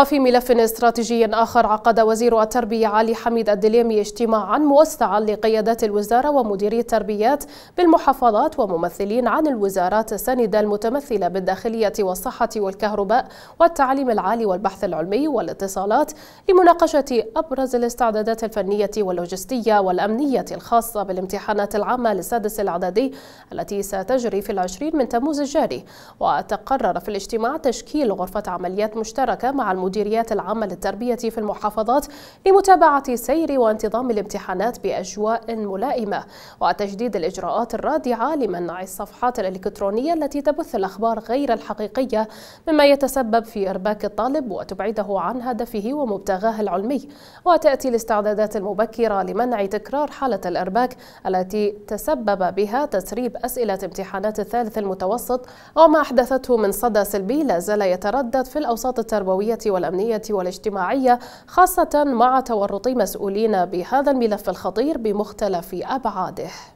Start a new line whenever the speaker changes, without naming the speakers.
وفي ملف استراتيجي آخر عقد وزير التربية علي حميد الدليمي اجتماعا موسعا لقيادات الوزارة ومديري التربيات بالمحافظات وممثلين عن الوزارات السندة المتمثلة بالداخلية والصحة والكهرباء والتعليم العالي والبحث العلمي والاتصالات لمناقشة أبرز الاستعدادات الفنية واللوجستية والأمنية الخاصة بالامتحانات العامة للسادس الإعدادي التي ستجري في العشرين من تموز الجاري وتقرر في الاجتماع تشكيل غرفة عمليات مشتركة مع المدير المديريات العامة للتربية في المحافظات لمتابعة سير وانتظام الامتحانات بأجواء ملائمة وتجديد الإجراءات الرادعة لمنع الصفحات الإلكترونية التي تبث الأخبار غير الحقيقية مما يتسبب في إرباك الطالب وتبعده عن هدفه ومبتغاه العلمي وتأتي الاستعدادات المبكرة لمنع تكرار حالة الإرباك التي تسبب بها تسريب أسئلة امتحانات الثالث المتوسط وما أحدثته من صدى سلبي لا زال يتردد في الأوساط التربوية والأمنية والاجتماعية خاصة مع تورط مسؤولين بهذا الملف الخطير بمختلف أبعاده